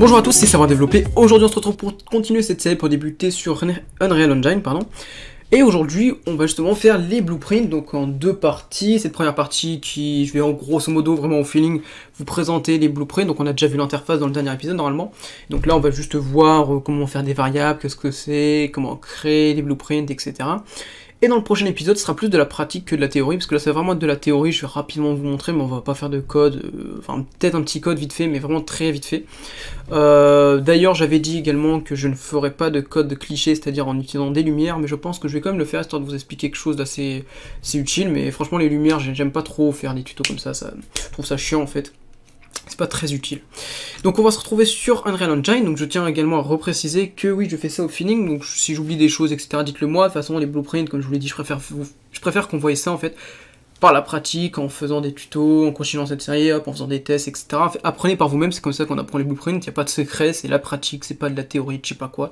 Bonjour à tous, c'est Savoir Développer. Aujourd'hui, on se retrouve pour continuer cette série pour débuter sur Unreal Engine, pardon. Et aujourd'hui, on va justement faire les blueprints, donc en deux parties. Cette première partie qui, je vais en grosso modo, vraiment au feeling, vous présenter les blueprints. Donc on a déjà vu l'interface dans le dernier épisode, normalement. Donc là, on va juste voir euh, comment faire des variables, qu'est-ce que c'est, comment créer les blueprints, etc. Et dans le prochain épisode, ce sera plus de la pratique que de la théorie, parce que là, c'est vraiment de la théorie, je vais rapidement vous montrer, mais on va pas faire de code, euh, enfin, peut-être un petit code vite fait, mais vraiment très vite fait. Euh, d'ailleurs, j'avais dit également que je ne ferai pas de code cliché, c'est-à-dire en utilisant des lumières, mais je pense que je vais quand même le faire, histoire de vous expliquer quelque chose d'assez utile, mais franchement, les lumières, j'aime pas trop faire des tutos comme ça, ça, je trouve ça chiant, en fait c'est pas très utile. Donc on va se retrouver sur Unreal Engine, donc je tiens également à repréciser que oui je fais ça au feeling, donc si j'oublie des choses etc dites le moi, de toute façon les blueprints comme je vous l'ai dit je préfère, je préfère qu'on voie ça en fait par la pratique, en faisant des tutos, en continuant cette série, en faisant des tests, etc. Apprenez par vous-même, c'est comme ça qu'on apprend les blueprints, il n'y a pas de secret, c'est la pratique, c'est pas de la théorie, je sais pas quoi.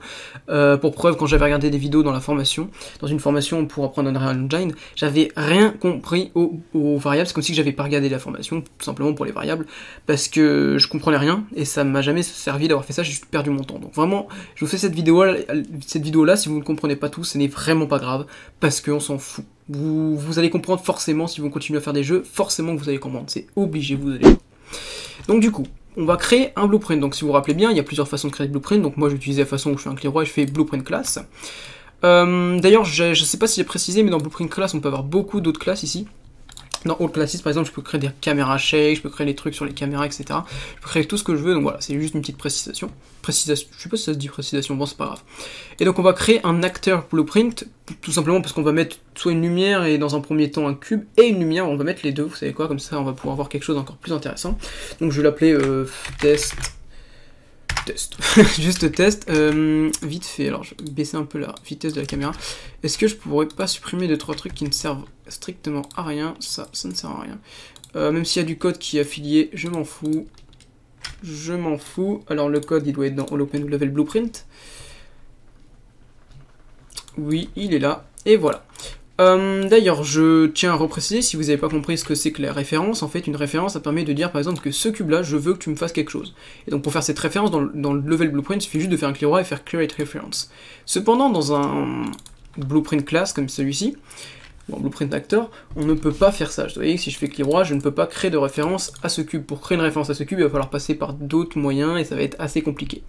Euh, pour preuve, quand j'avais regardé des vidéos dans la formation, dans une formation pour apprendre Unreal Engine, j'avais rien compris aux, variables, c'est comme si j'avais pas regardé la formation, tout simplement pour les variables, parce que je comprenais rien, et ça m'a jamais servi d'avoir fait ça, j'ai juste perdu mon temps. Donc vraiment, je vous fais cette vidéo cette vidéo-là, si vous ne comprenez pas tout, ce n'est vraiment pas grave, parce qu'on s'en fout. Vous, allez comprendre forcément, si vous continuez à faire des jeux, forcément que vous allez comprendre. C'est obligé, vous allez. Donc du coup, on va créer un blueprint. Donc si vous vous rappelez bien, il y a plusieurs façons de créer des blueprints. Donc moi j'utilisais la façon où je suis un clé roi et je fais blueprint class. Euh, d'ailleurs, je ne sais pas si j'ai précisé, mais dans blueprint class, on peut avoir beaucoup d'autres classes ici. Dans All Classis, par exemple, je peux créer des caméras shake, je peux créer des trucs sur les caméras, etc. Je peux créer tout ce que je veux, donc voilà, c'est juste une petite précisation. Précisation, je sais pas si ça se dit précisation, bon, c'est pas grave. Et donc, on va créer un acteur blueprint, tout simplement parce qu'on va mettre soit une lumière et dans un premier temps un cube, et une lumière, on va mettre les deux, vous savez quoi, comme ça, on va pouvoir avoir quelque chose d'encore plus intéressant. Donc, je vais l'appeler euh, test Juste test. Euh, vite fait, alors je vais baisser un peu la vitesse de la caméra. Est-ce que je pourrais pas supprimer 2 trois trucs qui ne servent strictement à rien Ça, ça ne sert à rien. Euh, même s'il y a du code qui est affilié, je m'en fous. Je m'en fous. Alors le code, il doit être dans l'open level blueprint. Oui, il est là. Et voilà. Euh, d'ailleurs, je tiens à repréciser, si vous n'avez pas compris ce que c'est que la référence, en fait, une référence, ça permet de dire, par exemple, que ce cube-là, je veux que tu me fasses quelque chose. Et donc, pour faire cette référence, dans le, level blueprint, il suffit juste de faire un droit et faire create reference. Cependant, dans un blueprint class comme celui-ci, blueprint actor, on ne peut pas faire ça. Vous voyez que si je fais clic droit, je ne peux pas créer de référence à ce cube. Pour créer une référence à ce cube, il va falloir passer par d'autres moyens et ça va être assez compliqué.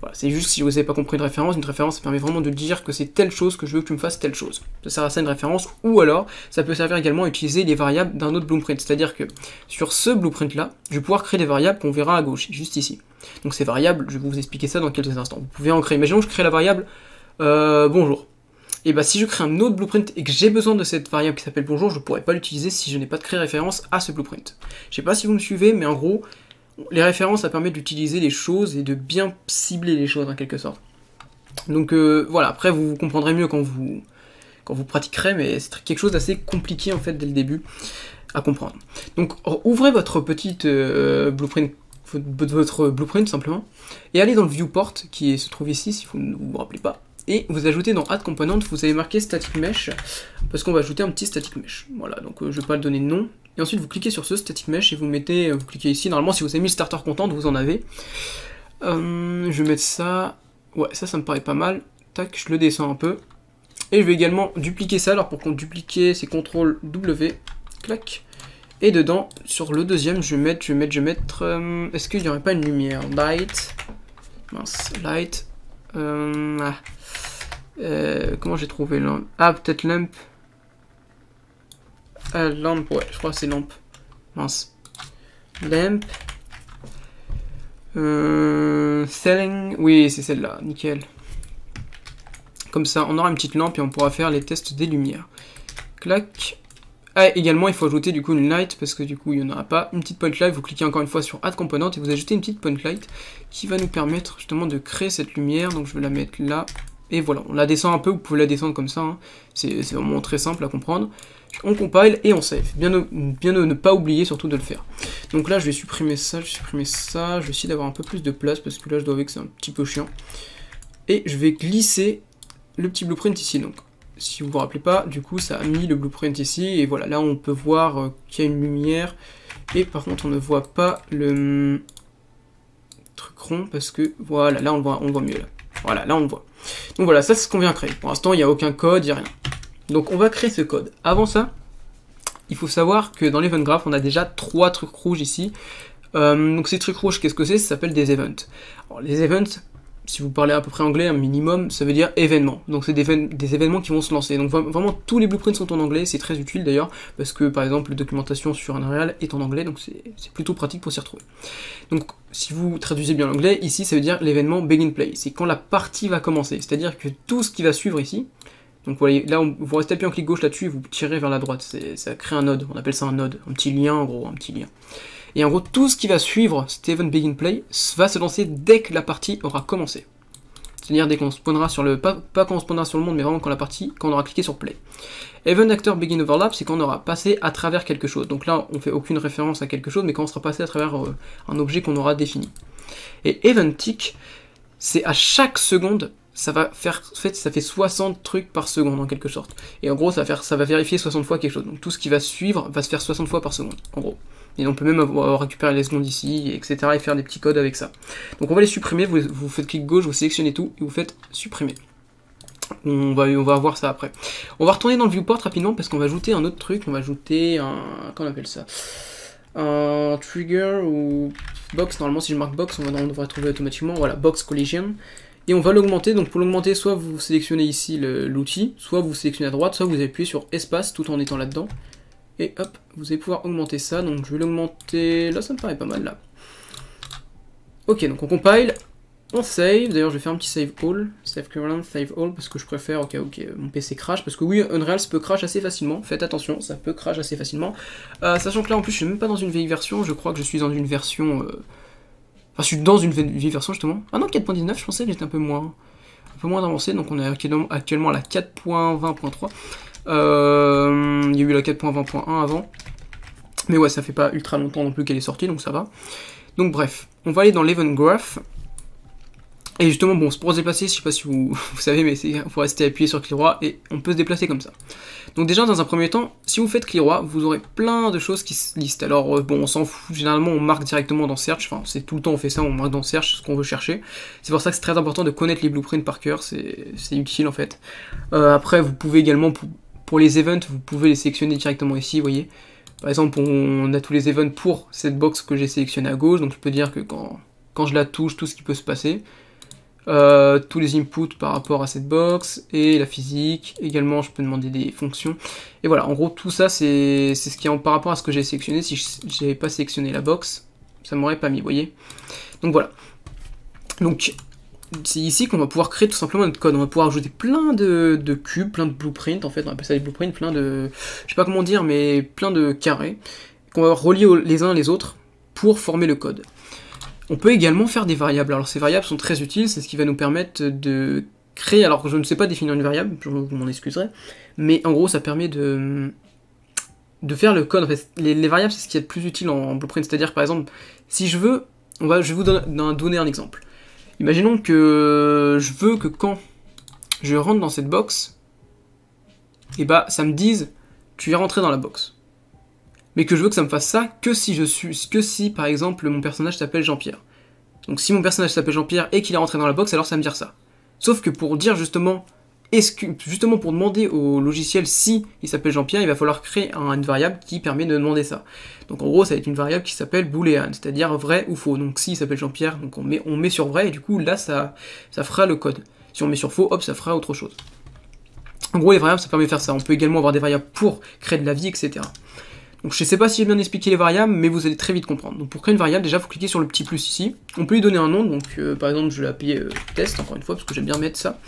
Voilà, c'est juste si vous n'avez pas compris une référence, une référence ça permet vraiment de dire que c'est telle chose que je veux que tu me fasses telle chose. Ça sert à ça une référence, ou alors ça peut servir également à utiliser les variables d'un autre blueprint. C'est-à-dire que sur ce blueprint là, je vais pouvoir créer des variables qu'on verra à gauche, juste ici. Donc ces variables, je vais vous expliquer ça dans quelques instants. Vous pouvez en créer. Imaginons que je crée la variable euh, bonjour et bah si je crée un autre blueprint et que j'ai besoin de cette variable qui s'appelle bonjour, je ne pourrais pas l'utiliser si je n'ai pas de créer référence à ce blueprint. Je sais pas si vous me suivez, mais en gros, les références, ça permet d'utiliser les choses et de bien cibler les choses en quelque sorte. Donc euh, voilà, après vous, comprendrez mieux quand vous, quand vous pratiquerez, mais c'est quelque chose d'assez compliqué en fait dès le début à comprendre. Donc ouvrez votre petite euh, blueprint votre blueprint simplement et allez dans le viewport qui se trouve ici si vous ne vous rappelez pas et vous ajoutez dans add component, vous avez marqué static mesh, parce qu'on va ajouter un petit static mesh. Voilà, donc euh, je ne vais pas le donner de nom. Et ensuite, vous cliquez sur ce static mesh et vous mettez, euh, vous cliquez ici. Normalement, si vous avez mis le starter content, vous en avez. Euh, je vais mettre ça. Ouais, ça, ça me paraît pas mal. Tac, je le descends un peu. Et je vais également dupliquer ça. Alors, pour qu'on duplique, c'est CTRL W. Clac. Et dedans, sur le deuxième, je vais mettre, je vais je Est-ce qu'il n'y aurait pas une lumière Light. Mince, light. Euh, ah. euh, comment j'ai trouvé lamp? Ah, peut-être lamp. Ah, lamp, ouais, je crois que c'est lamp. Mince. Lamp. Euh, selling. Oui, c'est celle-là, nickel. Comme ça, on aura une petite lampe et on pourra faire les tests des lumières. Clac. Ah, également, il faut ajouter du coup une light parce que du coup, il n'y en aura pas. Une petite point light, vous cliquez encore une fois sur Add Component et vous ajoutez une petite point light qui va nous permettre justement de créer cette lumière. Donc, je vais la mettre là. Et voilà, on la descend un peu, vous pouvez la descendre comme ça. Hein. C'est vraiment très simple à comprendre. On compile et on save. Bien, bien ne pas oublier surtout de le faire. Donc là, je vais supprimer ça, je vais supprimer ça. Je vais essayer d'avoir un peu plus de place parce que là, je dois avouer que c'est un petit peu chiant. Et je vais glisser le petit blueprint ici. Donc si vous vous rappelez pas, du coup ça a mis le blueprint ici, et voilà, là on peut voir euh, qu'il y a une lumière, et par contre on ne voit pas le hum, truc rond, parce que voilà, là on voit, on voit mieux, là. voilà, là on voit. Donc voilà, ça c'est ce qu'on vient créer, pour l'instant il n'y a aucun code, il n'y a rien. Donc on va créer ce code. Avant ça, il faut savoir que dans l'event graph, on a déjà trois trucs rouges ici. Hum, donc ces trucs rouges, qu'est-ce que c'est Ça s'appelle des events. Alors les events, si vous parlez à peu près anglais, un minimum, ça veut dire événement. Donc c'est des, événements qui vont se lancer. Donc vraiment, tous les blueprints sont en anglais, c'est très utile d'ailleurs, parce que par exemple, la documentation sur Unreal est en anglais, donc c'est plutôt pratique pour s'y retrouver. Donc si vous traduisez bien l'anglais, ici ça veut dire l'événement begin play, c'est quand la partie va commencer, c'est-à-dire que tout ce qui va suivre ici, donc voyez, là on, vous restez appuyé en clic gauche là-dessus et vous tirez vers la droite, ça crée un node, on appelle ça un node, un petit lien en gros, un petit lien. Et en gros, tout ce qui va suivre Steven Begin Play va se lancer dès que la partie aura commencé. C'est-à-dire dès qu'on spawnera sur le... Pas, pas qu'on spawnera sur le monde, mais vraiment quand la partie... Quand on aura cliqué sur Play. Event Actor Begin Overlap, c'est quand on aura passé à travers quelque chose. Donc là, on fait aucune référence à quelque chose, mais quand on sera passé à travers euh, un objet qu'on aura défini. Et Event Tick, c'est à chaque seconde ça va faire fait ça fait 60 trucs par seconde en quelque sorte et en gros ça faire ça va vérifier 60 fois quelque chose donc tout ce qui va suivre va se faire 60 fois par seconde en gros et on peut même avoir euh, récupéré les secondes ici, etc. et faire des petits codes avec ça. Donc on va les supprimer, vous, faites clic gauche, vous sélectionnez tout et vous faites supprimer. On va, on va voir ça après. On va retourner dans le viewport rapidement parce qu'on va ajouter un autre truc, on va ajouter un... comment on appelle ça Un trigger ou box, normalement si je marque box, on, va, on devrait trouver automatiquement, voilà, box collision et on va l'augmenter. Donc pour l'augmenter, soit vous sélectionnez ici l'outil, soit vous sélectionnez à droite, soit vous appuyez sur espace tout en étant là-dedans. Et hop, vous allez pouvoir augmenter ça. Donc je vais l'augmenter... Là, ça me paraît pas mal, là. Ok, donc on compile. On save. D'ailleurs, je vais faire un petit save all. Save current, save all, parce que je préfère ok, ok, mon PC crash. Parce que oui, Unreal ça peut crash assez facilement. Faites attention, ça peut crash assez facilement. Euh, sachant que là, en plus, je suis même pas dans une vieille version. Je crois que je suis dans une version... Euh, enfin, je suis dans une vieille version, justement. Ah non, 4.19, je pensais que j'étais un peu moins... Un peu moins avancé. Donc on est actuellement à la 4.20.3. Euh, il y a eu la 4.20.1 avant. Mais ouais, ça fait pas ultra longtemps non plus qu'elle est sortie, donc ça va. Donc bref, on va aller dans l'Event Graph. Et justement, bon, pour se déplacer, je sais pas si vous, savez, mais il faut rester appuyé sur clic et on peut se déplacer comme ça. Donc déjà, dans un premier temps, si vous faites clic vous aurez plein de choses qui se listent. Alors, euh, bon, on s'en fout, généralement, on marque directement dans Search, enfin, c'est tout le temps, on fait ça, on marque dans Search ce qu'on veut chercher. C'est pour ça que c'est très important de connaître les blueprints par cœur, c'est utile en fait. Euh, après, vous pouvez également pour les events, vous pouvez les sélectionner directement ici, vous voyez. Par exemple, on a tous les events pour cette box que j'ai sélectionnée à gauche, donc je peux dire que quand, quand je la touche, tout ce qui peut se passer. Euh, tous les inputs par rapport à cette box et la physique. Également, je peux demander des fonctions. Et voilà, en gros, tout ça, c'est ce qui est en, par rapport à ce que j'ai sélectionné. Si je n'avais pas sélectionné la box, ça m'aurait pas mis, voyez. Donc voilà. Donc, c'est ici qu'on va pouvoir créer tout simplement notre code. On va pouvoir ajouter plein de, cubes, plein de blueprints, en fait, on appelle ça des blueprints, plein de, je sais pas comment dire, mais plein de carrés, qu'on va relier les uns les autres pour former le code. On peut également faire des variables. Alors ces variables sont très utiles, c'est ce qui va nous permettre de créer, alors que je ne sais pas définir une variable, je m'en excuserai, mais en gros ça permet de, de faire le code. les, variables, c'est ce qui est le plus utile en, blueprint, c'est-à-dire par exemple, si je veux, on va, je vais vous donner un exemple Imaginons que je veux que quand je rentre dans cette box, et eh bah ben, ça me dise tu es rentré dans la box. Mais que je veux que ça me fasse ça que si je suis que si par exemple mon personnage s'appelle Jean-Pierre. Donc si mon personnage s'appelle Jean-Pierre et qu'il est rentré dans la box, alors ça me dire ça. Sauf que pour dire justement justement pour demander au logiciel si il s'appelle Jean-Pierre, il va falloir créer une variable qui permet de demander ça. Donc en gros, ça va être une variable qui s'appelle boolean, c'est-à-dire vrai ou faux. Donc s'il s'appelle Jean-Pierre, donc on met, on met sur vrai et du coup là ça, ça fera le code. Si on met sur faux, hop, ça fera autre chose. En gros, les variables, ça permet de faire ça. On peut également avoir des variables pour créer de la vie, etc. Donc je ne sais pas si j'ai bien expliqué les variables, mais vous allez très vite comprendre. Donc pour créer une variable, déjà, faut cliquer sur le petit plus ici. On peut lui donner un nom, donc euh, par exemple, je vais l'appeler euh, test, encore une fois, parce que j'aime bien mettre ça.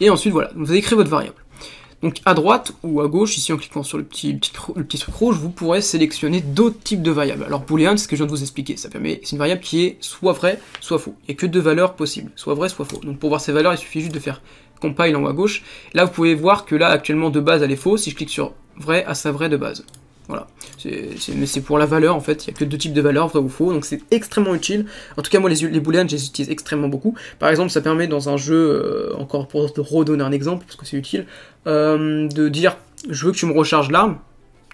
Et ensuite, voilà, vous avez créé votre variable. Donc à droite ou à gauche, ici en cliquant sur le petit, petit, truc rouge, vous pourrez sélectionner d'autres types de variables. Alors boolean, c'est ce que je viens de vous expliquer, ça permet, c'est une variable qui est soit vraie, soit faux. Il n'y a que deux valeurs possibles, soit vraie, soit faux. Donc pour voir ces valeurs, il suffit juste de faire compile en haut à gauche. Là, vous pouvez voir que là, actuellement, de base, elle est fausse. Si je clique sur vrai, à sa vraie de base. Voilà, c'est pour la valeur en fait, il n'y a que deux types de valeurs, vrai ou faux, donc c'est extrêmement utile. En tout cas, moi les, les je les utilise extrêmement beaucoup. Par exemple, ça permet dans un jeu, euh, encore pour te redonner un exemple, parce que c'est utile, euh, de dire je veux que tu me recharges l'arme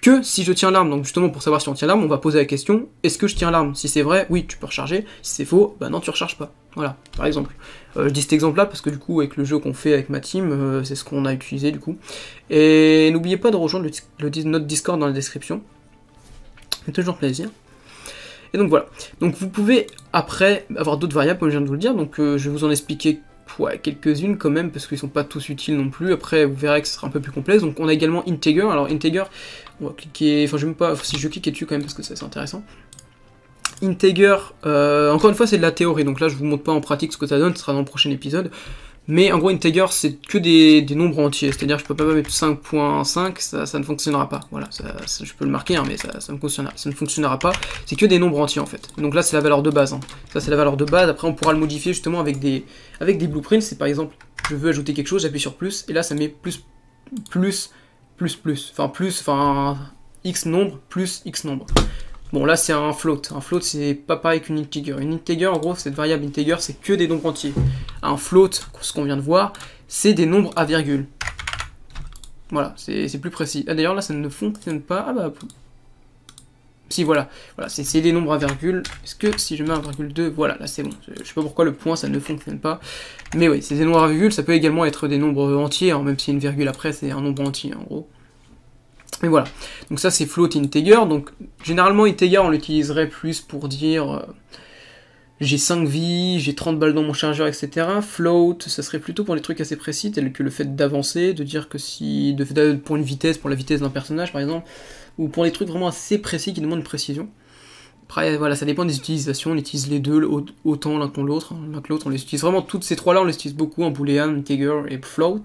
que si je tiens l'arme. Donc justement, pour savoir si on tient l'arme, on va poser la question est-ce que je tiens l'arme Si c'est vrai, oui, tu peux recharger. Si c'est faux, bah non, tu recharges pas. Voilà, par exemple. Euh, je dis cet exemple-là parce que du coup, avec le jeu qu'on fait avec ma team, euh, c'est ce qu'on a utilisé du coup. Et n'oubliez pas de rejoindre notre Discord dans la description. C'est toujours plaisir. Et donc voilà. Donc vous pouvez après avoir d'autres variables, comme je viens de vous le dire. Donc euh, je vais vous en expliquer quelques-unes quand même, parce qu'ils sont pas tous utiles non plus. Après, vous verrez que ce sera un peu plus complexe. Donc on a également Integer. Alors Integer, on va cliquer... Enfin, je vais même pas... si je clique dessus quand même, parce que ça c'est intéressant. Integer, euh, encore une fois, c'est de la théorie, donc là, je vous montre pas en pratique ce que ça donne, ce sera dans le prochain épisode. Mais en gros, integer, c'est que des, des, nombres entiers. C'est-à-dire, je peux pas mettre 5.5, ça, ça, ne fonctionnera pas. Voilà, je peux le marquer, hein, mais ça, ça, me ça ne fonctionnera pas. C'est que des nombres entiers, en fait. Donc là, c'est la valeur de base. Hein. Ça, c'est la valeur de base. Après, on pourra le modifier justement avec des, avec des blueprints. C'est par exemple, je veux ajouter quelque chose, j'appuie sur plus, et là, ça met plus, plus, plus, plus. Enfin, plus, enfin, x nombre, plus x nombre. Bon, là, c'est un float. Un float, c'est pas pareil qu'une integer. Une integer, en gros, cette variable integer, c'est que des nombres entiers. Un float, ce qu'on vient de voir, c'est des nombres à virgule. Voilà, c'est plus précis. Ah, d'ailleurs, là, ça ne fonctionne pas. Ah, bah... Si, voilà. Voilà, c'est des nombres à virgule. Est-ce que si je mets 2, voilà, là, c'est bon. Je sais pas pourquoi le point, ça ne fonctionne pas. Mais oui, c'est des nombres à virgule. Ça peut également être des nombres entiers, hein, même si une virgule après, c'est un nombre entier, en gros mais voilà. Donc ça c'est float integer. Donc généralement integer on l'utiliserait plus pour dire euh, j'ai 5 vies, j'ai 30 balles dans mon chargeur, etc. Float, ça serait plutôt pour les trucs assez précis, tels que le fait d'avancer, de dire que si. De, pour une vitesse, pour la vitesse d'un personnage par exemple, ou pour les trucs vraiment assez précis qui demandent une précision. Après, voilà, ça dépend des utilisations. On utilise les deux autant l'un que l'autre. Hein, l'un que l'autre, on les utilise vraiment. Toutes ces trois-là, on les utilise beaucoup en hein, boolean, integer et float.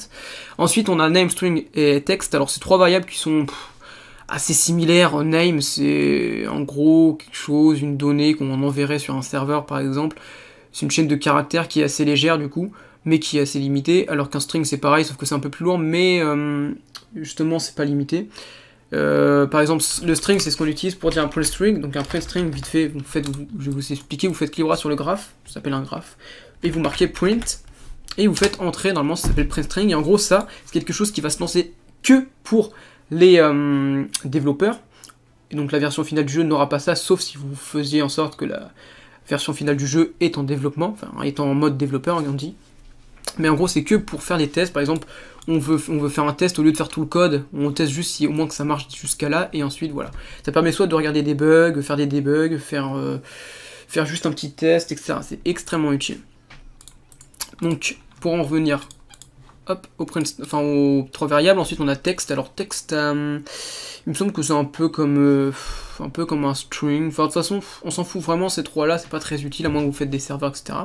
Ensuite, on a name, string et text. Alors, ces trois variables qui sont assez similaires. Name, c'est en gros quelque chose, une donnée qu'on enverrait sur un serveur, par exemple. C'est une chaîne de caractères qui est assez légère, du coup, mais qui est assez limitée. Alors qu'un string, c'est pareil, sauf que c'est un peu plus lourd, mais euh, justement, c'est pas limité. Euh, par exemple, le string, c'est ce qu'on utilise pour dire un print string. Donc un print string, vite fait, vous faites, je vais vous expliquer, vous faites clic droit sur le graphe, ça s'appelle un graphe, et vous marquez print, et vous faites entrer, normalement ça s'appelle print string, et en gros ça, c'est quelque chose qui va se lancer que pour les euh, développeurs. Et donc la version finale du jeu n'aura pas ça, sauf si vous faisiez en sorte que la version finale du jeu est en développement, enfin est en mode développeur, on dit. Mais en gros, c'est que pour faire des tests. Par exemple, on veut, on veut faire un test au lieu de faire tout le code. On teste juste si au moins que ça marche jusqu'à là. Et ensuite, voilà. Ça permet soit de regarder des bugs, faire des debugs, faire, euh, faire juste un petit test, etc. C'est extrêmement utile. Donc, pour en revenir hop, au enfin, aux trois variables. Ensuite, on a texte. Alors, texte, euh, il me semble que c'est un peu comme euh, un peu comme un string. Enfin, de toute façon, on s'en fout vraiment, ces trois-là, c'est pas très utile, à moins que vous faites des serveurs, etc.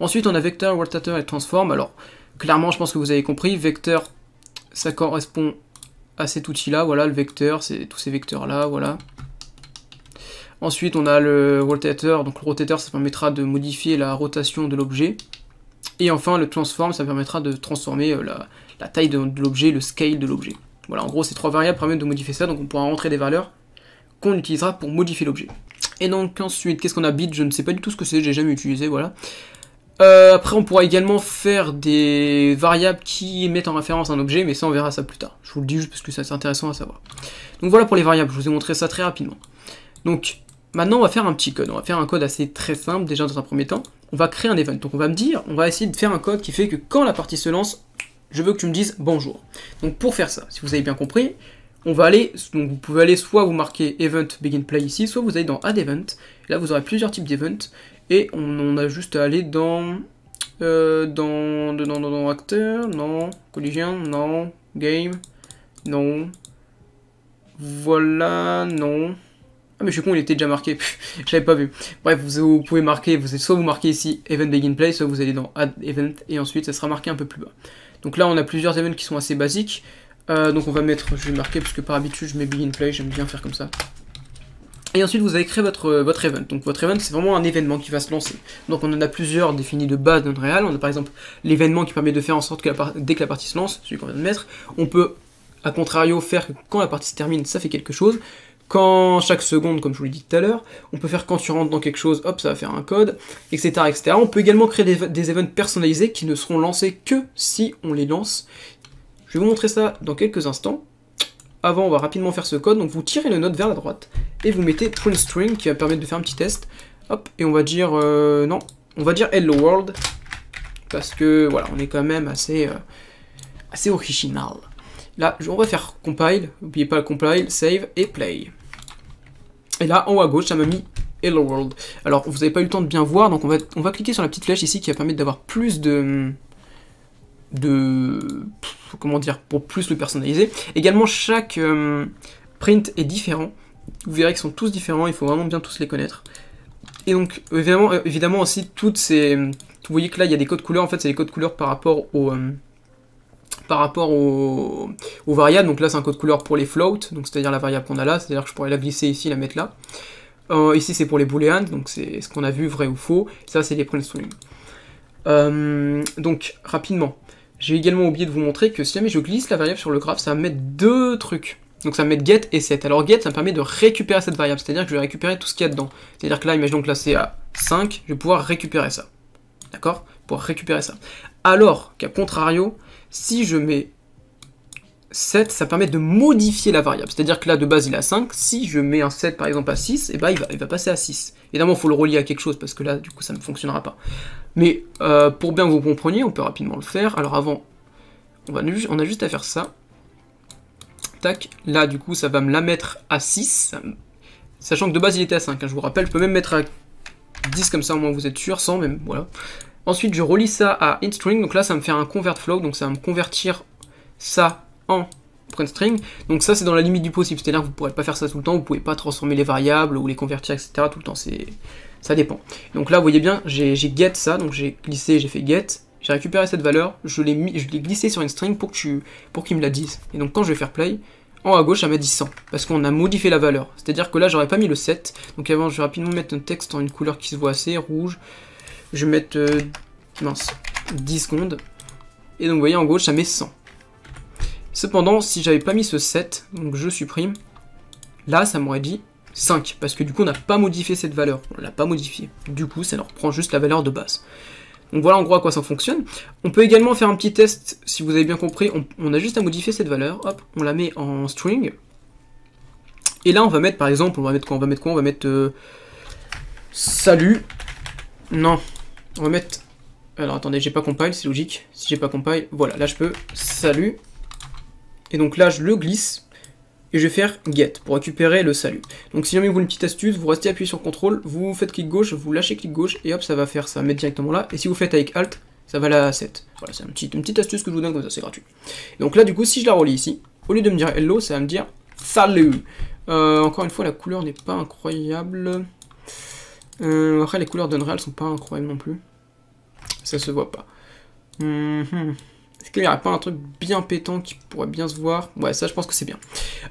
Ensuite, on a vecteur, rotator et transform. Alors, clairement, je pense que vous avez compris. Vecteur, ça correspond à cet outil-là. Voilà, le vecteur, c'est tous ces vecteurs-là, voilà. Ensuite, on a le rotator. Donc, le rotateur ça permettra de modifier la rotation de l'objet. Et enfin, le transform, ça permettra de transformer euh, la, taille de, l'objet, le scale de l'objet. Voilà, en gros, ces trois variables permettent de modifier ça, donc on pourra rentrer des valeurs qu'on utilisera pour modifier l'objet. Et donc ensuite, qu'est-ce qu'on a bit Je ne sais pas du tout ce que c'est, j'ai jamais utilisé, voilà. Euh, après, on pourra également faire des variables qui mettent en référence un objet, mais ça, on verra ça plus tard. Je vous le dis juste parce que c'est intéressant à savoir. Donc voilà pour les variables, je vous ai montré ça très rapidement. Donc, maintenant, on va faire un petit code. On va faire un code assez très simple, déjà dans un premier temps on va créer un event. Donc on va me dire, on va essayer de faire un code qui fait que quand la partie se lance, je veux que tu me dises bonjour. Donc pour faire ça, si vous avez bien compris, on va aller, donc vous pouvez aller soit vous marquer event begin play ici, soit vous allez dans add event. Là vous aurez plusieurs types d'events et on, a juste à aller dans euh, dans, dans, dans, dans acteur, non, collision, non, game, non, voilà, non, ah mais je suis con, il était déjà marqué. je l'avais pas vu. Bref, vous, pouvez marquer, vous, soit vous marquez ici Event Begin Play, soit vous allez dans Add Event et ensuite ça sera marqué un peu plus bas. Donc là on a plusieurs events qui sont assez basiques. Euh, donc on va mettre, je vais marquer parce que par habitude je mets Begin Play, j'aime bien faire comme ça. Et ensuite vous allez créer votre, euh, votre event. Donc votre event c'est vraiment un événement qui va se lancer. Donc on en a plusieurs définis de base dans Unreal. On a par exemple l'événement qui permet de faire en sorte que dès que la partie se lance, celui qu'on vient de mettre, on peut à contrario faire que quand la partie se termine ça fait quelque chose quand chaque seconde, comme je vous l'ai dit tout à l'heure, on peut faire quand tu rentres dans quelque chose, hop, ça va faire un code, etc. etc. On peut également créer des, events personnalisés qui ne seront lancés que si on les lance. Je vais vous montrer ça dans quelques instants. Avant, on va rapidement faire ce code. Donc vous tirez le note vers la droite et vous mettez print string qui va permettre de faire un petit test. Hop, et on va dire, euh, non, on va dire hello world parce que voilà, on est quand même assez, euh, assez original. Là, on va faire compile, n'oubliez pas le compile, save et play. Et là, en haut à gauche, ça m'a mis Hello World. Alors, vous n'avez pas eu le temps de bien voir, donc on va, on va cliquer sur la petite flèche ici qui va permettre d'avoir plus de... de... comment dire, pour plus le personnaliser. Également, chaque euh, print est différent. Vous verrez qu'ils sont tous différents, il faut vraiment bien tous les connaître. Et donc, évidemment, euh, évidemment aussi, toutes ces... Vous voyez que là, il y a des codes couleurs, en fait, c'est des codes couleurs par rapport aux... Euh, par rapport aux, variables. Donc là, c'est un code couleur pour les floats, donc c'est-à-dire la variable qu'on a là, c'est-à-dire que je pourrais la glisser ici, la mettre là. Euh, ici, c'est pour les booleans, donc c'est ce qu'on a vu, vrai ou faux. Ça, c'est les print Euh, donc, rapidement, j'ai également oublié de vous montrer que si jamais je glisse la variable sur le graphe, ça va mettre deux trucs. Donc ça va mettre get et set. Alors get, ça me permet de récupérer cette variable, c'est-à-dire que je vais récupérer tout ce qu'il y a dedans. C'est-à-dire que là, imaginons donc là, c'est à 5, je vais pouvoir récupérer ça. D'accord Pour récupérer ça. Alors qu'à contrario, si je mets 7, ça permet de modifier la variable. C'est-à-dire que là, de base, il est à 5. Si je mets un 7, par exemple, à 6, et eh ben, il, va, passer à 6. Évidemment, il faut le relier à quelque chose, parce que là, du coup, ça ne fonctionnera pas. Mais euh, pour bien que vous compreniez, on peut rapidement le faire. Alors avant, on, a juste à faire ça. Tac. Là, du coup, ça va me la mettre à 6. Sachant que de base, il était à 5. Hein. Je vous rappelle, je peux même mettre à 10 comme ça, au moins, vous êtes sûr. 100 même, voilà. Ensuite, je relis ça à string. Donc là, ça me fait un convert flow. Donc ça va me convertir ça en print string. Donc ça, c'est dans la limite du possible. C'est-à-dire que vous ne pourrez pas faire ça tout le temps. Vous ne pouvez pas transformer les variables ou les convertir, etc. tout le temps. C'est Ça dépend. Donc là, vous voyez bien, j'ai get ça. Donc j'ai glissé, j'ai fait get. J'ai récupéré cette valeur. Je l'ai glissé sur une string pour qu'il me la dise. Et donc quand je vais faire play, en haut à gauche, ça m'a dit 100, parce qu'on a modifié la valeur. C'est-à-dire que là, j'aurais pas mis le 7. Donc avant, je vais rapidement mettre un texte en une couleur qui se voit assez, rouge. Je vais mettre euh, mince, 10 secondes. Et donc vous voyez en gauche ça met 100. Cependant, si j'avais pas mis ce 7, donc je supprime, là ça m'aurait dit 5, parce que du coup on n'a pas modifié cette valeur, on l'a pas modifié. Du coup ça leur reprend juste la valeur de base. Donc voilà en gros à quoi ça fonctionne. On peut également faire un petit test, si vous avez bien compris, on, a juste à modifier cette valeur, hop, on la met en string. Et là on va mettre par exemple, on va mettre quoi On va mettre quoi On va mettre salut. Non, on va mettre alors attendez, j'ai pas compile, c'est logique. Si j'ai pas compile, voilà, là je peux, salut. Et donc là je le glisse, et je vais faire get pour récupérer le salut. Donc si jamais vous voulez une petite astuce, vous restez appuyé sur contrôle, vous faites clic gauche, vous lâchez clic gauche, et hop ça va faire ça, mettre directement là. Et si vous faites avec alt, ça va là à 7. Voilà, c'est une petite, astuce que je vous donne comme ça, c'est gratuit. donc là du coup, si je la relis ici, au lieu de me dire hello, ça va me dire salut. Euh, encore une fois, la couleur n'est pas incroyable. Euh, après, les couleurs d'Unreal sont pas incroyables non plus. Ça se voit pas. Mhm. Est-ce qu'il n'y aurait pas un truc bien pétant qui pourrait bien se voir Ouais, ça je pense que c'est bien.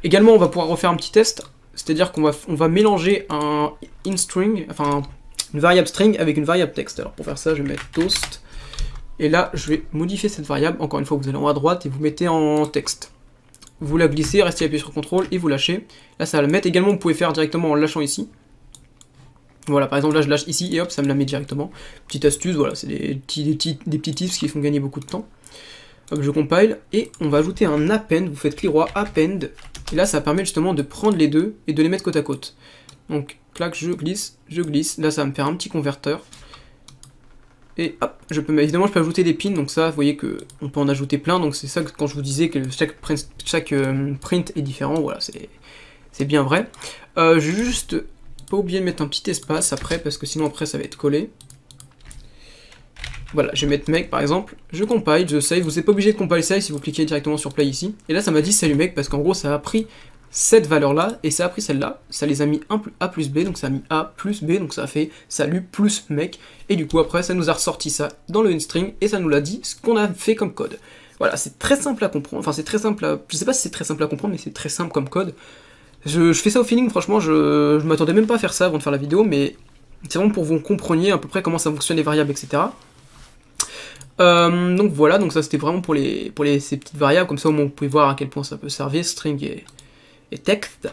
Également, on va pouvoir refaire un petit test. C'est-à-dire qu'on va, on va mélanger un string enfin une variable string avec une variable texte. Alors pour faire ça, je vais mettre toast. Et là, je vais modifier cette variable. Encore une fois, vous allez en haut à droite et vous mettez en texte. Vous la glissez, restez appuyé sur CTRL et vous lâchez. Là, ça va le mettre. Également, vous pouvez faire directement en lâchant ici. Voilà, par exemple, là, je lâche ici et hop, ça me la met directement. Petite astuce, voilà, c'est des petits, des, tips qui font gagner beaucoup de temps. Hop, je compile et on va ajouter un append. Vous faites clic droit append et là, ça permet justement de prendre les deux et de les mettre côte à côte. Donc, clac, je glisse, je glisse. Là, ça va me faire un petit converteur. Et hop, je peux, évidemment, je peux ajouter des pins. Donc ça, vous voyez que on peut en ajouter plein. Donc c'est ça que quand je vous disais que chaque print, euh, est différent. Voilà, c'est bien vrai. Euh, juste oublier de mettre un petit espace après, parce que sinon après ça va être collé. Voilà, je vais mettre mec par exemple, je compile, je save, vous n'êtes pas obligé de compile save si vous cliquez directement sur play ici. Et là ça m'a dit salut mec parce qu'en gros ça a pris cette valeur là et ça a pris celle là, ça les a mis A plus B, donc ça a mis A plus B, donc ça a fait salut plus mec Et du coup après ça nous a ressorti ça dans le string et ça nous l'a dit ce qu'on a fait comme code. Voilà, c'est très simple à comprendre, enfin c'est très simple à... Je sais pas si c'est très simple à comprendre mais c'est très simple comme code. Je, fais ça au feeling, franchement, je, je m'attendais même pas à faire ça avant de faire la vidéo, mais c'est vraiment pour que vous compreniez à peu près comment ça fonctionne les variables, etc. Euh, donc voilà, donc ça c'était vraiment pour, les, pour les, ces petites variables, comme ça on moins voir à quel point ça peut servir, string et, et texte.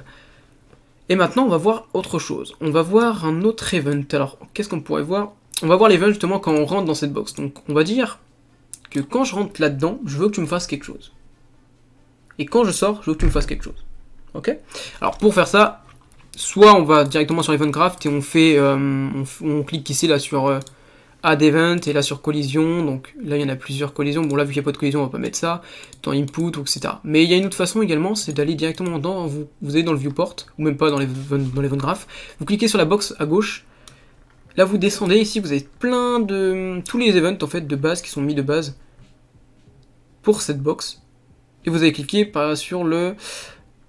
Et maintenant on va voir autre chose, on va voir un autre event. Alors qu'est-ce qu'on pourrait voir On va voir l'event justement quand on rentre dans cette box. Donc on va dire que quand je rentre là-dedans, je veux que tu me fasses quelque chose. Et quand je sors, je veux que tu me fasses quelque chose. Ok Alors pour faire ça, soit on va directement sur Graph et on fait, euh, on, clique ici là sur euh, Add Event et là sur Collision. Donc là il y en a plusieurs collisions. Bon là vu qu'il n'y a pas de collision on va pas mettre ça dans Input etc. Mais il y a une autre façon également, c'est d'aller directement dans, vous, vous allez dans le Viewport ou même pas dans l'event Dans vous cliquez sur la box à gauche. Là vous descendez ici, vous avez plein de tous les events en fait de base qui sont mis de base pour cette box. Et vous allez cliquer sur le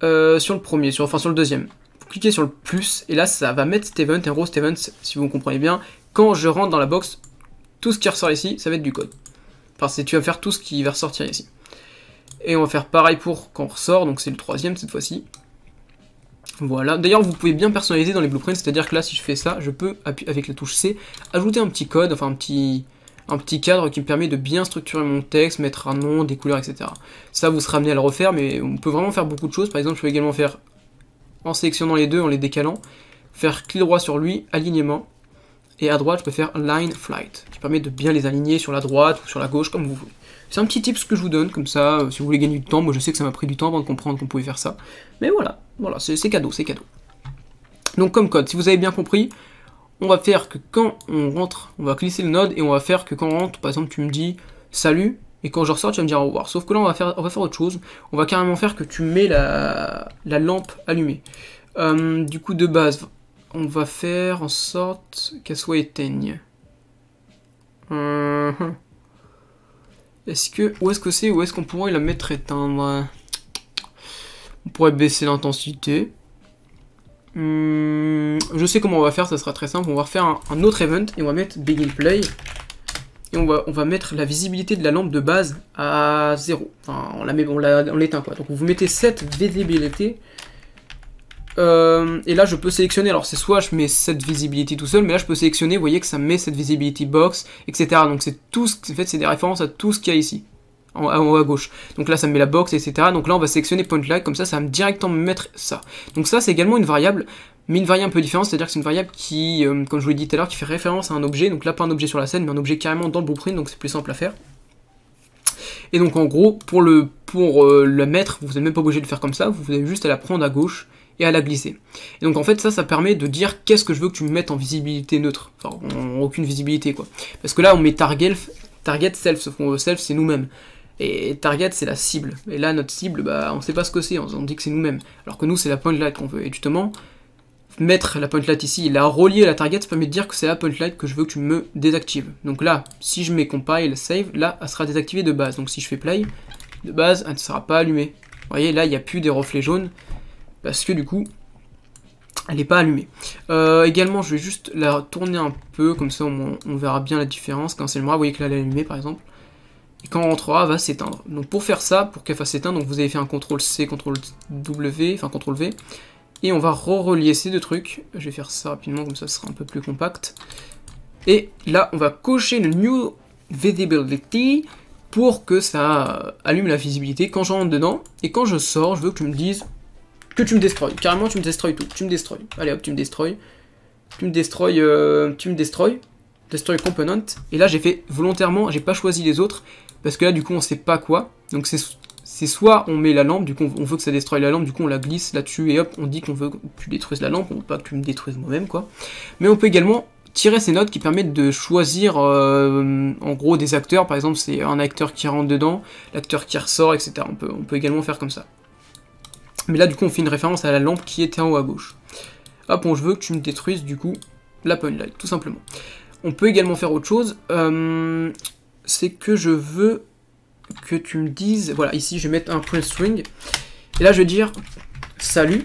euh, sur le premier, sur, enfin sur le deuxième. Vous cliquez sur le plus, et là ça va mettre Steven, et en gros si vous comprenez bien, quand je rentre dans la box, tout ce qui ressort ici, ça va être du code. Parce que tu vas faire tout ce qui va ressortir ici. Et on va faire pareil pour quand on ressort, donc c'est le troisième cette fois-ci. Voilà, d'ailleurs vous pouvez bien personnaliser dans les blueprints, c'est-à-dire que là si je fais ça, je peux, avec la touche C, ajouter un petit code, enfin un petit, un petit cadre qui me permet de bien structurer mon texte, mettre un nom, des couleurs, etc. Ça, vous serez amené à le refaire, mais on peut vraiment faire beaucoup de choses. Par exemple, je peux également faire, en sélectionnant les deux, en les décalant, faire clic droit sur lui, alignement, et à droite, je peux faire line flight, qui permet de bien les aligner sur la droite ou sur la gauche, comme vous voulez. C'est un petit tip ce que je vous donne, comme ça, euh, si vous voulez gagner du temps, moi je sais que ça m'a pris du temps avant de comprendre qu'on pouvait faire ça. Mais voilà, voilà, c'est cadeau, c'est cadeau. Donc comme code, si vous avez bien compris, on va faire que quand on rentre, on va glisser le node et on va faire que quand on rentre, par exemple, tu me dis salut et quand je ressors, tu vas me dire au revoir. Sauf que là, on va faire, va faire autre chose. On va carrément faire que tu mets la, lampe allumée. Euh, du coup, de base, on va faire en sorte qu'elle soit éteigne. Est-ce que où est-ce que c'est où est-ce qu'on pourrait la mettre éteindre On pourrait baisser l'intensité. Hmm, je sais comment on va faire, ça sera très simple. On va refaire un, autre event et on va mettre begin play. Et on va, on va mettre la visibilité de la lampe de base à 0. Enfin, on la met, l'éteint quoi. Donc vous mettez cette visibilité. Euh, et là je peux sélectionner, alors c'est soit je mets cette visibilité tout seul, mais là je peux sélectionner, vous voyez que ça met cette visibility box, etc. Donc c'est tout en fait c'est des références à tout ce qu'il y a ici en, haut à gauche. Donc là, ça me met la box, etc. Donc là, on va sélectionner point lag, comme ça, ça va me directement me mettre ça. Donc ça, c'est également une variable, mais une variable un peu différente, c'est-à-dire que c'est une variable qui, euh, comme je vous l'ai dit tout à l'heure, qui fait référence à un objet. Donc là, pas un objet sur la scène, mais un objet carrément dans le blueprint, donc c'est plus simple à faire. Et donc en gros, pour le pour euh, le la mettre, vous n'êtes même pas obligé de faire comme ça, vous avez juste à la prendre à gauche et à la glisser. Et donc en fait ça, ça permet de dire qu'est-ce que je veux que tu me mettes en visibilité neutre, enfin en, aucune visibilité quoi. Parce que là on met target, target self, self c'est nous-mêmes. Et target, c'est la cible. Et là, notre cible, bah, on sait pas ce que c'est, on dit que c'est nous-mêmes. Alors que nous, c'est la point light qu'on veut. Et justement, mettre la point light ici, la relier à la target, ça permet de dire que c'est la point light que je veux que tu me désactives. Donc là, si je mets compile, save, là, elle sera désactivée de base. Donc si je fais play, de base, elle ne sera pas allumée. Vous voyez, là, il n'y a plus des reflets jaunes, parce que du coup, elle n'est pas allumée. Euh, également, je vais juste la tourner un peu, comme ça on, on verra bien la différence. Quand c'est le bras, vous voyez que là, elle est allumée, par exemple et quand on rentrera, va s'éteindre. Donc pour faire ça, pour qu'elle fasse éteindre, vous avez fait un CTRL C, CTRL W, enfin CTRL V, et on va re-relier ces deux trucs. Je vais faire ça rapidement, comme ça sera un peu plus compact. Et là, on va cocher le New Visibility pour que ça allume la visibilité quand j'entre dedans. Et quand je sors, je veux que tu me dises que tu me destroys. Carrément, tu me destroys tout. Tu me destroys. Allez hop, tu me destroys. Tu me destroys. Euh, tu me destroys. Destroy component. Et là, j'ai fait volontairement, j'ai pas choisi les autres. Parce que là, du coup, on sait pas quoi. Donc c'est soit on met la lampe, du coup, on veut que ça détruise la lampe, du coup, on la glisse là-dessus, et hop, on dit qu'on veut que tu détruises la lampe, on veut pas que tu me détruises moi-même, quoi. Mais on peut également tirer ces notes qui permettent de choisir euh, en gros des acteurs, par exemple c'est un acteur qui rentre dedans, l'acteur qui ressort, etc. On peut, également faire comme ça. Mais là du coup on fait une référence à la lampe qui était en haut à gauche. Hop, on, je veux que tu me détruises du coup la light, tout simplement. On peut également faire autre chose, euh, c'est que je veux que tu me dises, voilà, ici je vais mettre un print string, et là je vais dire salut,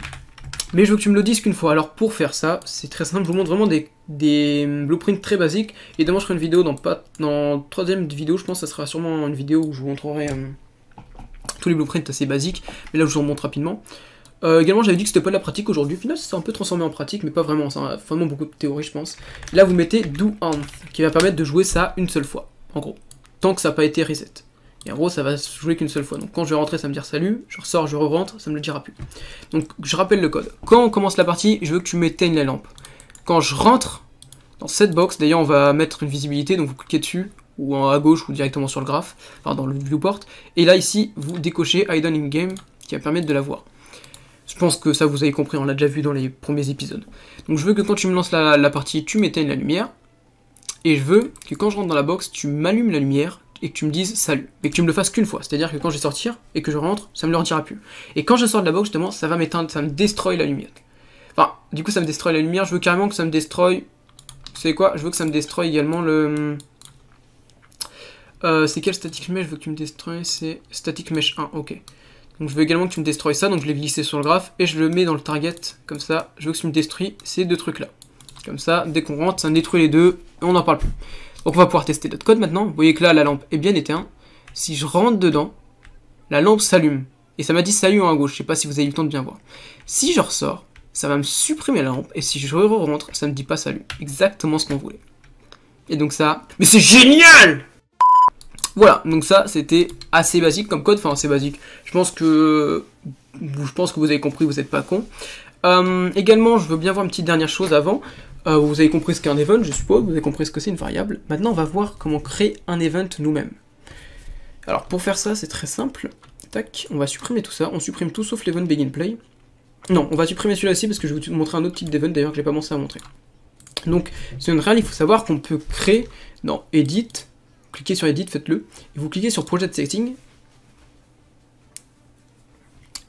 mais je veux que tu me le dises qu'une fois. Alors pour faire ça, c'est très simple, je vous montre vraiment des, des blueprints très basiques, et demain je ferai une vidéo dans pas dans troisième vidéo, je pense que ça sera sûrement une vidéo où je vous montrerai euh, tous les blueprints assez basiques, mais là je vous en montre rapidement. Euh, également, j'avais dit que c'était pas de la pratique aujourd'hui. Finalement, c'est un peu transformé en pratique, mais pas vraiment. C'est vraiment beaucoup de théorie, je pense. là, vous mettez do on, qui va permettre de jouer ça une seule fois, en gros tant que ça n'a pas été reset. Et en gros, ça va se jouer qu'une seule fois. Donc quand je vais rentrer, ça me dire salut, je ressors, je re rentre, ça me le dira plus. Donc je rappelle le code. Quand on commence la partie, je veux que tu m'éteignes la lampe. Quand je rentre dans cette box, d'ailleurs on va mettre une visibilité, donc vous cliquez dessus, ou à gauche, ou directement sur le graphe, enfin dans le viewport. Et là ici, vous décochez Hidden in Game, qui va permettre de la voir. Je pense que ça vous avez compris, on l'a déjà vu dans les premiers épisodes. Donc je veux que quand tu me lances la, la partie, tu m'éteignes la lumière. Et je veux que quand je rentre dans la box, tu m'allumes la lumière et que tu me dises salut. Et que tu me le fasses qu'une fois. C'est-à-dire que quand je vais sortir et que je rentre, ça me le retira plus. Et quand je sors de la box, justement, ça va m'éteindre, ça me détruit la lumière. Enfin, du coup, ça me détruit la lumière. Je veux carrément que ça me destroy. Vous savez quoi Je veux que ça me destroy également le. Euh, c'est quel static mesh Je veux que tu me destroy. C'est static mesh 1. Ok. Donc je veux également que tu me destroy ça. Donc je l'ai glissé sur le graphe et je le mets dans le target. Comme ça, je veux que tu me détruis ces deux trucs là. Comme ça, dès qu'on rentre, ça détruit les deux et on n'en parle plus. Donc on va pouvoir tester notre code maintenant. Vous voyez que là, la lampe est bien éteinte. Si je rentre dedans, la lampe s'allume. Et ça m'a dit salut à gauche. Je sais pas si vous avez eu le temps de bien voir. Si je ressors, ça va me supprimer la lampe. Et si je re rentre, ça me dit pas salut. Exactement ce qu'on voulait. Et donc ça... Mais c'est génial Voilà, donc ça, c'était assez basique comme code. Enfin, assez basique. Je pense que... Je pense que vous avez compris, vous n'êtes pas con. Euh, également, je veux bien voir une petite dernière chose avant. Euh, vous avez compris ce qu'est un event, je suppose, vous avez compris ce que c'est une variable. Maintenant, on va voir comment créer un event nous-mêmes. Alors, pour faire ça, c'est très simple. Tac, on va supprimer tout ça. On supprime tout sauf l'event begin play. Non, on va supprimer celui-ci parce que je vais vous montrer un autre type d'event d'ailleurs que n'ai pas pensé à montrer. Donc, c'est une real, il faut savoir qu'on peut créer dans Edit, cliquez sur Edit, faites-le, et vous cliquez sur Project Setting,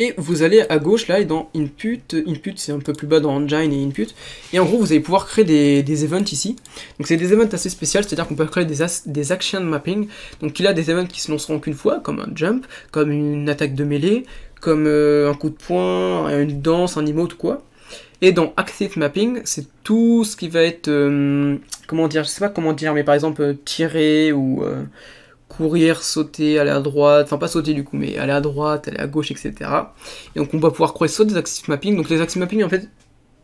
et vous allez à gauche là et dans Input, Input c'est un peu plus bas dans Engine et Input. Et en gros vous allez pouvoir créer des, des events ici. Donc c'est des events assez spéciales, c'est-à-dire qu'on peut créer des, des action mapping. Donc il a des events qui se lanceront qu'une fois, comme un jump, comme une attaque de mêlée, comme euh, un coup de poing, une danse, un emote ou quoi. Et dans Active Mapping, c'est tout ce qui va être, euh, comment dire, je sais pas comment dire, mais par exemple euh, tirer ou courir, sauter, aller à droite, enfin pas sauter du coup, mais aller à droite, aller à gauche, etc. Et donc on va pouvoir croiser ça des axis mapping. Donc les axis mapping, en fait,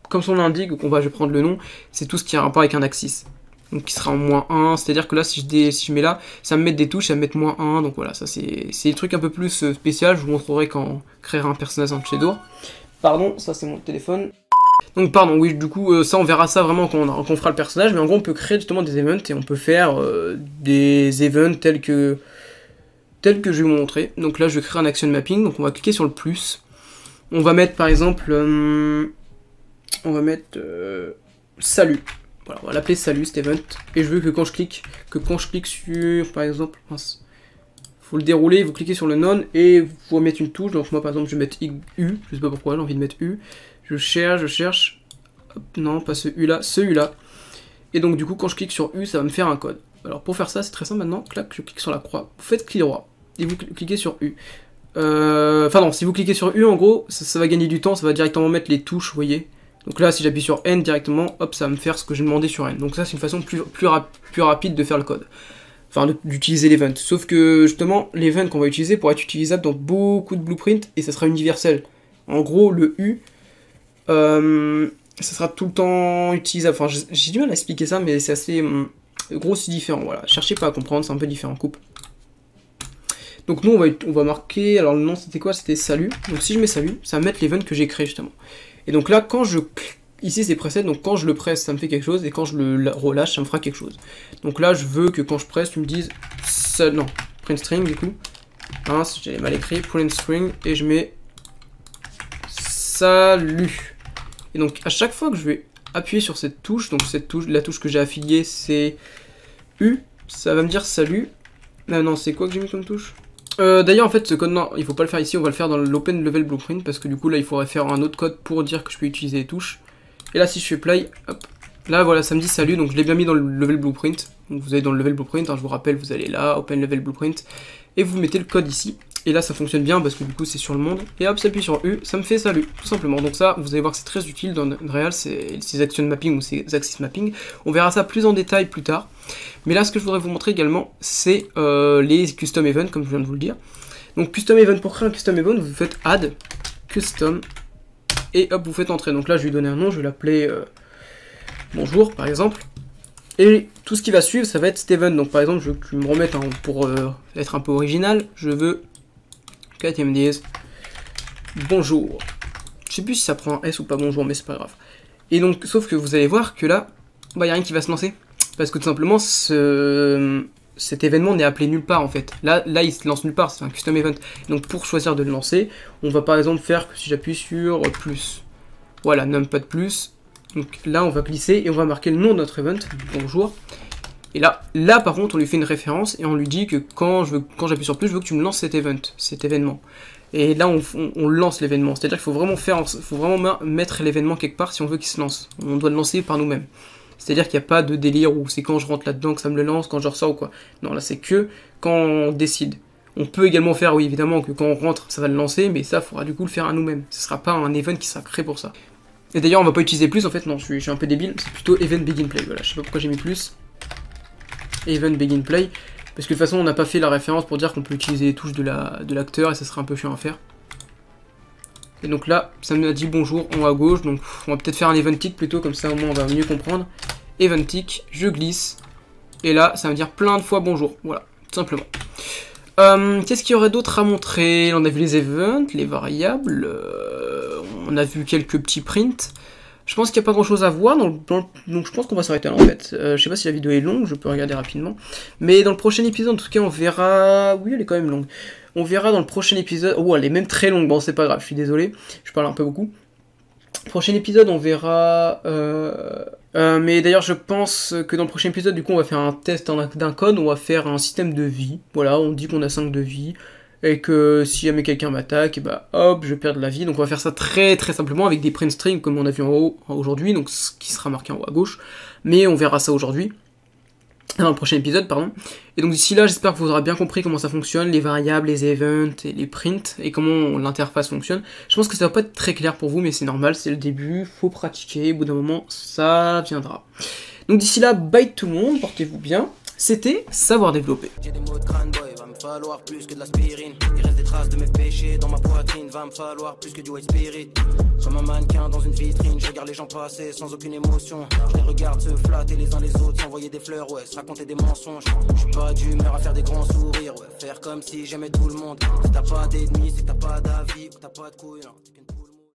comme son l'indique, qu'on va, je vais prendre le nom, c'est tout ce qui a un rapport avec un axis. Donc qui sera en moins 1, c'est-à-dire que là, si je, mets là, ça me met des touches, ça me met moins 1, donc voilà, ça c'est des trucs un peu plus euh, spécial, je vous montrerai quand créer un personnage en Shadow. Pardon, ça c'est mon téléphone. Donc pardon, oui, du coup, euh, ça on verra ça vraiment quand on, fera le personnage, mais en gros on peut créer justement des events et on peut faire euh, des events tels que tels que je vais vous montrer. Donc là je vais créer un action mapping, donc on va cliquer sur le plus. On va mettre par exemple, euh, on va mettre salut. Voilà, on va l'appeler salut cet event. Et je veux que quand je clique, que quand je clique sur, par exemple, il faut le dérouler, vous cliquez sur le non et vous remettre une touche. Donc moi par exemple je vais mettre U, je sais pas pourquoi j'ai envie de mettre U. Je cherche, je cherche. Hop, non, pas ce U là, ce U là. Et donc du coup, quand je clique sur U, ça va me faire un code. Alors pour faire ça, c'est très simple maintenant. Clac, je clique sur la croix. Vous faites clic droit. Et vous cliquez sur U. Enfin euh, non, si vous cliquez sur U, en gros, ça, va gagner du temps. Ça va directement mettre les touches, vous voyez. Donc là, si j'appuie sur N directement, hop, ça va me faire ce que j'ai demandé sur N. Donc ça, c'est une façon plus, rapide de faire le code enfin d'utiliser l'event. Sauf que justement, l'event qu'on va utiliser pourrait être utilisable dans beaucoup de blueprints et ça sera universel. En gros, le U, euh, ça sera tout le temps utilisable. Enfin, j'ai du mal à expliquer ça, mais c'est assez hum, gros, c'est différent. Voilà, cherchez pas à comprendre, c'est un peu différent. Coupe. Donc nous, on va, on va marquer. Alors le nom, c'était quoi C'était salut. Donc si je mets salut, ça va mettre l'event que j'ai créé justement. Et donc là, quand je ici c'est preset, donc quand je le presse, ça me fait quelque chose, et quand je le relâche, ça me fera quelque chose. Donc là, je veux que quand je presse, tu me dises Non, print string du coup. Hein, j'avais mal écrit, print string, et je mets salut. Et donc à chaque fois que je vais appuyer sur cette touche, donc cette touche, la touche que j'ai affiliée c'est U, ça va me dire salut. non, euh, non, c'est quoi que j'ai mis comme touche euh, D'ailleurs en fait ce code, non, il faut pas le faire ici, on va le faire dans l'open level blueprint parce que du coup là il faudrait faire un autre code pour dire que je peux utiliser les touches. Et là si je fais play, hop, là voilà ça me dit salut, donc je l'ai bien mis dans le level blueprint. Donc vous allez dans le level blueprint, hein, je vous rappelle vous allez là, open level blueprint, et vous mettez le code ici. Et là, ça fonctionne bien parce que du coup, c'est sur le monde. Et hop, appuie sur U, ça me fait salut, tout simplement. Donc ça, vous allez voir, c'est très utile dans Unreal, ces action mapping ou ces axis mapping. On verra ça plus en détail plus tard. Mais là, ce que je voudrais vous montrer également, c'est euh, les custom events, comme je viens de vous le dire. Donc custom event, pour créer un custom event, vous faites add custom et hop, vous faites entrer. Donc là, je vais lui donner un nom, je vais l'appeler euh, bonjour, par exemple. Et tout ce qui va suivre, ça va être Steven. Donc par exemple, je veux que tu me remettes pour euh, être un peu original. Je veux Bonjour. Je sais plus si ça prend un S ou pas bonjour, mais c'est pas grave. Et donc, sauf que vous allez voir que là, il bah, n'y a rien qui va se lancer. Parce que tout simplement, ce... cet événement n'est appelé nulle part en fait. Là, là, il se lance nulle part, c'est un custom event. Donc pour choisir de le lancer, on va par exemple faire que si j'appuie sur plus. Voilà, numpad plus. Donc là, on va glisser et on va marquer le nom de notre event. Bonjour. Et là, là par contre, on lui fait une référence et on lui dit que quand je veux, quand j'appuie sur plus, je veux que tu me lances cet event, cet événement. Et là, on, lance l'événement. C'est-à-dire qu'il faut vraiment faire, faut vraiment mettre l'événement quelque part si on veut qu'il se lance. On doit le lancer par nous-mêmes. C'est-à-dire qu'il n'y a pas de délire où c'est quand je rentre là-dedans que ça me le lance, quand je ressors ou quoi. Non, là, c'est que quand on décide. On peut également faire, oui, évidemment, que quand on rentre, ça va le lancer, mais ça, il faudra du coup le faire à nous-mêmes. Ce sera pas un event qui sera créé pour ça. Et d'ailleurs, on ne va pas utiliser plus, en fait, non, je suis, un peu débile. C'est plutôt event begin play, voilà. Je sais pas pourquoi j'ai mis plus. Event Begin Play. Parce que de toute façon, on n'a pas fait la référence pour dire qu'on peut utiliser les touches de l'acteur la, de et ça serait un peu chiant à faire. Et donc là, ça me dit bonjour en haut à gauche. Donc on va peut-être faire un event tick plutôt, comme ça au moins on va mieux comprendre. Event tick, je glisse. Et là, ça va dire plein de fois bonjour. Voilà, tout simplement. Euh, qu'est-ce qu'il y aurait d'autre à montrer On a vu les events, les variables. Euh, on a vu quelques petits prints. Je pense qu'il n'y a pas grand chose à voir, donc, je pense qu'on va s'arrêter là en fait. Euh, je sais pas si la vidéo est longue, je peux regarder rapidement. Mais dans le prochain épisode, en tout cas, on verra... Oui, elle est quand même longue. On verra dans le prochain épisode... Oh, elle est même très longue, bon, c'est pas grave, je suis désolé, je parle un peu beaucoup. Prochain épisode, on verra... Euh, euh, mais d'ailleurs, je pense que dans le prochain épisode, du coup, on va faire un test d'un code, on va faire un système de vie. Voilà, on dit qu'on a 5 de vie, et que si jamais quelqu'un m'attaque, et eh bah ben, hop, je vais perdre la vie. Donc on va faire ça très très simplement avec des print strings comme on a vu en haut aujourd'hui, donc ce qui sera marqué en haut à gauche, mais on verra ça aujourd'hui. Dans le prochain épisode, pardon. Et donc d'ici là, j'espère que vous aurez bien compris comment ça fonctionne, les variables, les events et les prints, et comment l'interface fonctionne. Je pense que ça va pas être très clair pour vous, mais c'est normal, c'est le début, faut pratiquer, au bout d'un moment, ça viendra. Donc d'ici là, bye tout le monde, portez-vous bien. C'était Savoir Développer falloir plus que de l'aspirine. Il reste des traces de mes péchés dans ma poitrine. Va me falloir plus que du white spirit. Comme un mannequin dans une vitrine, je regarde les gens passer sans aucune émotion. Je les regarde se flatter les uns les autres, s'envoyer des fleurs, ouais, se raconter des mensonges. Je suis pas d'humeur à faire des grands sourires, ouais, faire comme si j'aimais tout le monde. Si t'as pas d'ennemis, si t'as pas d'avis, ou t'as pas de couilles, hein.